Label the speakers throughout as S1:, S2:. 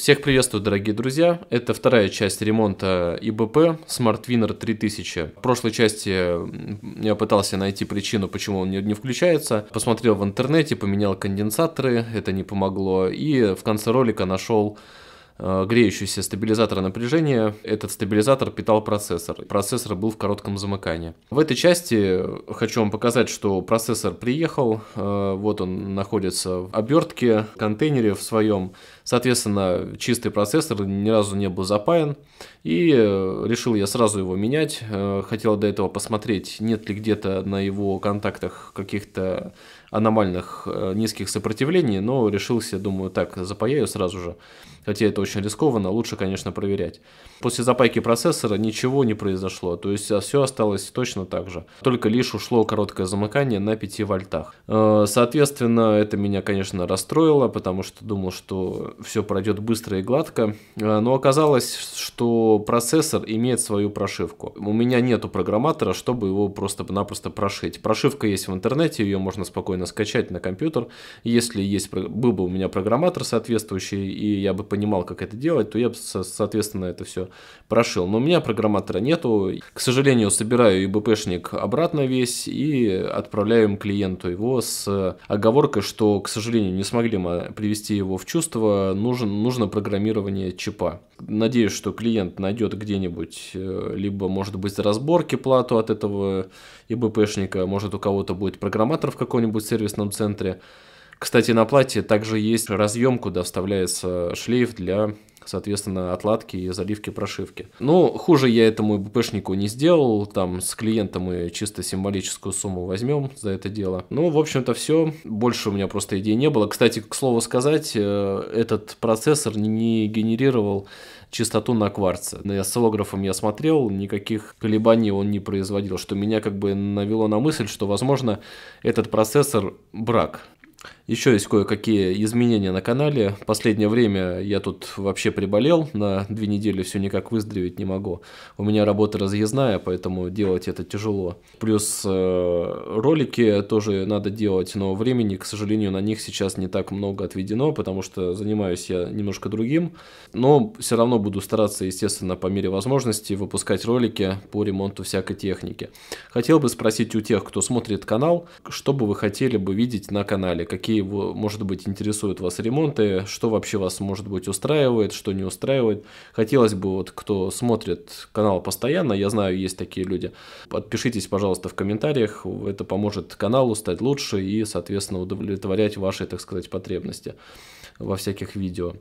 S1: Всех приветствую, дорогие друзья. Это вторая часть ремонта ИБП SmartWinner 3000. В прошлой части я пытался найти причину, почему он не включается. Посмотрел в интернете, поменял конденсаторы, это не помогло. И в конце ролика нашел Э, греющийся стабилизатора напряжения. Этот стабилизатор питал процессор. Процессор был в коротком замыкании. В этой части хочу вам показать, что процессор приехал. Э, вот он находится в обертке, в контейнере в своем. Соответственно, чистый процессор ни разу не был запаян. И э, решил я сразу его менять. Хотел до этого посмотреть, нет ли где-то на его контактах каких-то аномальных низких сопротивлений, но решился, думаю, так, запаяю сразу же. Хотя это очень очень рискованно, лучше, конечно, проверять. После запайки процессора ничего не произошло, то есть а, все осталось точно так же. Только лишь ушло короткое замыкание на 5 вольтах. Э, соответственно, это меня, конечно, расстроило, потому что думал, что все пройдет быстро и гладко, э, но оказалось, что процессор имеет свою прошивку. У меня нету программатора, чтобы его просто-напросто прошить. Прошивка есть в интернете, ее можно спокойно скачать на компьютер. Если есть, был бы у меня программатор соответствующий, и я бы понимал, как это делать, то я бы, соответственно, это все прошил. Но у меня программатора нету. К сожалению, собираю и БПШник обратно весь и отправляю им клиенту его с оговоркой, что, к сожалению, не смогли мы привести его в чувство, нужен, нужно программирование чипа. Надеюсь, что что клиент найдет где-нибудь, э, либо, может быть, за разборки плату от этого ИБПшника, может, у кого-то будет программатор в каком-нибудь сервисном центре. Кстати, на плате также есть разъем, куда вставляется шлейф для соответственно, отладки и заливки прошивки. Ну, хуже я этому БПшнику не сделал, там с клиентом мы чисто символическую сумму возьмем за это дело. Ну, в общем-то, все. Больше у меня просто идей не было. Кстати, к слову сказать, э, этот процессор не генерировал чистоту на кварце. На осциллографом я смотрел, никаких колебаний он не производил, что меня как бы навело на мысль, что, возможно, этот процессор брак. Еще есть кое-какие изменения на канале. Последнее время я тут вообще приболел, на две недели все никак выздороветь не могу. У меня работа разъездная, поэтому делать это тяжело. Плюс э, ролики тоже надо делать, но времени, к сожалению, на них сейчас не так много отведено, потому что занимаюсь я немножко другим. Но все равно буду стараться, естественно, по мере возможности выпускать ролики по ремонту всякой техники. Хотел бы спросить у тех, кто смотрит канал, что бы вы хотели бы видеть на канале, какие может быть, интересуют вас ремонты, что вообще вас, может быть, устраивает, что не устраивает. Хотелось бы, вот кто смотрит канал постоянно, я знаю, есть такие люди, подпишитесь, пожалуйста, в комментариях, это поможет каналу стать лучше и, соответственно, удовлетворять ваши, так сказать, потребности во всяких видео.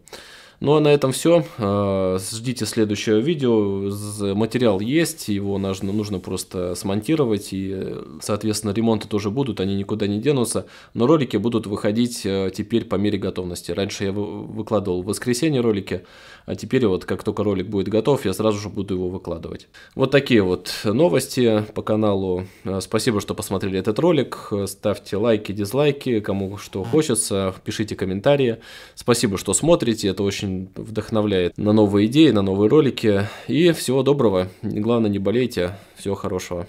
S1: Ну а на этом все. Э, ждите следующего видео. Материал есть, его нужно, просто смонтировать. И, соответственно, ремонты тоже будут, они никуда не денутся. Но ролики будут выходить э, теперь по мере готовности. Раньше я выкладывал в воскресенье ролики, а теперь вот как только ролик будет готов, я сразу же буду его выкладывать. Вот такие вот новости по каналу. Э, спасибо, что посмотрели этот ролик. Ставьте лайки, дизлайки, кому что хочется. Пишите комментарии. Спасибо, что смотрите. Это очень очень вдохновляет на новые идеи, на новые ролики. И всего доброго. Главное, не болейте. Всего хорошего.